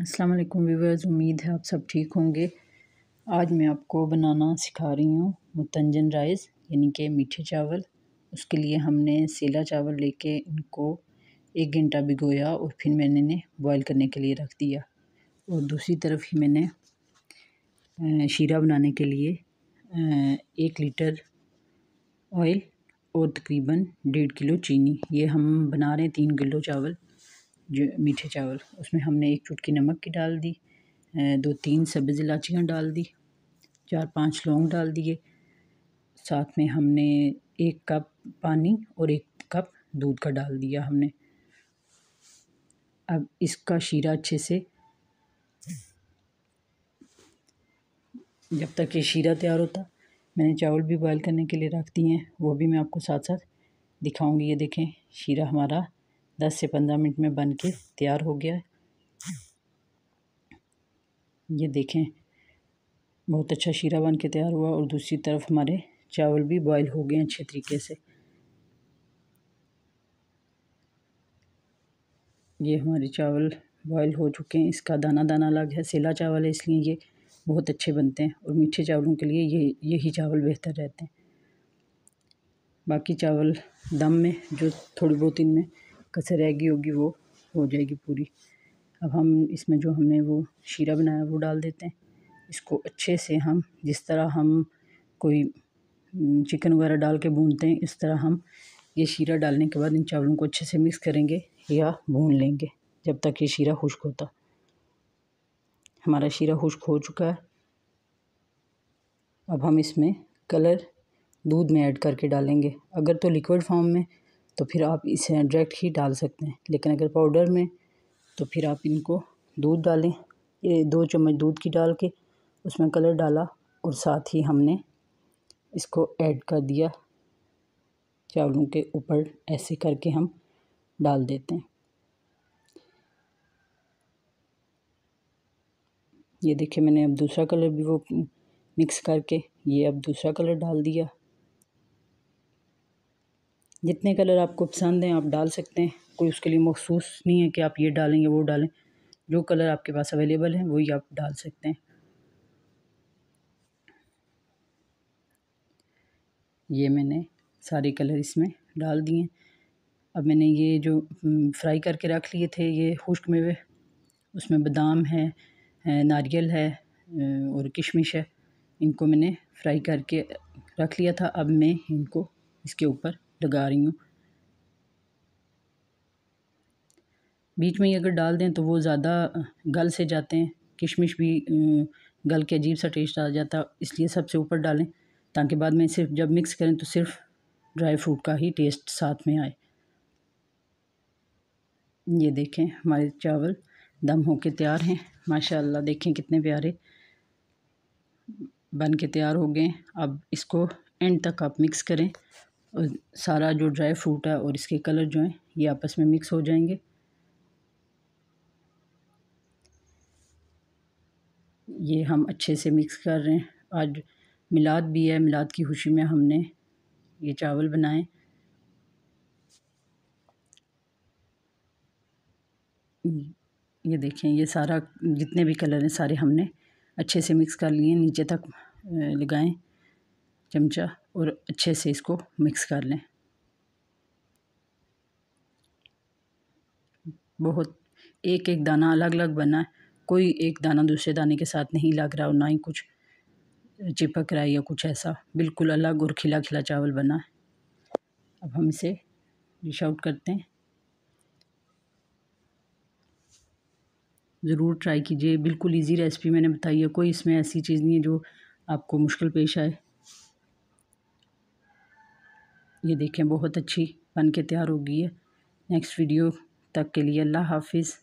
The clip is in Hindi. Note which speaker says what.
Speaker 1: अस्सलाम वालेकुम व्यूअर्स उम्मीद है आप सब ठीक होंगे आज मैं आपको बनाना सिखा रही हूँ मुतंजन राइस यानी कि मीठे चावल उसके लिए हमने सीला चावल लेके इनको एक घंटा भिगोया और फिर मैंने इन्हें बॉईल करने के लिए रख दिया और दूसरी तरफ ही मैंने शीरा बनाने के लिए एक लीटर ऑयल और तकरीबन डेढ़ किलो चीनी ये हम बना रहे हैं तीन किलो चावल जो मीठे चावल उसमें हमने एक चुटकी नमक की डाल दी दो तीन सब्ज़ इलाचियाँ डाल दी चार पांच लौंग डाल दिए साथ में हमने एक कप पानी और एक कप दूध का डाल दिया हमने अब इसका शीरा अच्छे से जब तक ये शीरा तैयार होता मैंने चावल भी बॉयल करने के लिए रख दिए हैं वो भी मैं आपको साथ साथ दिखाऊंगी ये देखें शीरा हमारा 10 से 15 मिनट में बन के तैयार हो गया ये देखें बहुत अच्छा शीरा बन के तैयार हुआ और दूसरी तरफ हमारे चावल भी बॉयल हो गए अच्छे तरीके से ये हमारे चावल बॉयल हो चुके हैं इसका दाना दाना अलग है सेला चावल है इसलिए ये बहुत अच्छे बनते हैं और मीठे चावलों के लिए ये यही चावल बेहतर रहते हैं बाकी चावल दम में जो थोड़ी बहुत इनमें कसर रह गई होगी वो हो जाएगी पूरी अब हम इसमें जो हमने वो शीरा बनाया वो डाल देते हैं इसको अच्छे से हम जिस तरह हम कोई चिकन वगैरह डाल के भूनते हैं इस तरह हम ये शीरा डालने के बाद इन चावलों को अच्छे से मिक्स करेंगे या भून लेंगे जब तक ये शीरा खुश्क होता हमारा शीरा खुश्क हो चुका है अब हम इसमें कलर दूध में ऐड करके डालेंगे अगर तो लिक्विड फॉर्म में तो फिर आप इसे डायरेक्ट ही डाल सकते हैं लेकिन अगर पाउडर में तो फिर आप इनको दूध डालें ये दो चम्मच दूध की डाल के उसमें कलर डाला और साथ ही हमने इसको ऐड कर दिया चावलों के ऊपर ऐसे करके हम डाल देते हैं ये देखिए मैंने अब दूसरा कलर भी वो मिक्स करके ये अब दूसरा कलर डाल दिया जितने कलर आपको पसंद हैं आप डाल सकते हैं कोई उसके लिए मखसूस नहीं है कि आप ये डालेंगे वो डालें जो कलर आपके पास अवेलेबल हैं वही आप डाल सकते हैं ये मैंने सारे कलर इसमें डाल दिए अब मैंने ये जो फ्राई करके रख लिए थे ये खुश्क मेवे उसमें बादाम है नारियल है और किशमिश है इनको मैंने फ्राई करके रख लिया था अब मैं इनको इसके ऊपर लगा रही हूँ बीच में ही अगर डाल दें तो वो ज़्यादा गल से जाते हैं किशमिश भी गल के अजीब सा टेस्ट आ जाता है इसलिए सबसे ऊपर डालें ताकि बाद में सिर्फ जब मिक्स करें तो सिर्फ ड्राई फ्रूट का ही टेस्ट साथ में आए ये देखें हमारे चावल दम हो के तैयार हैं माशाल्लाह देखें कितने प्यारे बन के तैयार हो गए अब इसको एंड तक आप मिक्स करें और सारा जो ड्राई फ्रूट है और इसके कलर जो हैं ये आपस में मिक्स हो जाएंगे ये हम अच्छे से मिक्स कर रहे हैं आज मिलाद भी है मिलाद की खुशी में हमने ये चावल बनाए ये देखें ये सारा जितने भी कलर हैं सारे हमने अच्छे से मिक्स कर लिए नीचे तक लगाएं चमचा और अच्छे से इसको मिक्स कर लें बहुत एक एक दाना अलग अलग बना है कोई एक दाना दूसरे दाने के साथ नहीं लग रहा और ना ही कुछ चिपक रहा है या कुछ ऐसा बिल्कुल अलग और खिला खिला चावल बना है अब हम इसे डिश आउट करते हैं ज़रूर ट्राई कीजिए बिल्कुल इजी रेसिपी मैंने बताई है कोई इसमें ऐसी चीज़ नहीं है जो आपको मुश्किल पेश आए ये देखें बहुत अच्छी बन के तैयार होगी है नेक्स्ट वीडियो तक के लिए अल्लाह हाफिज़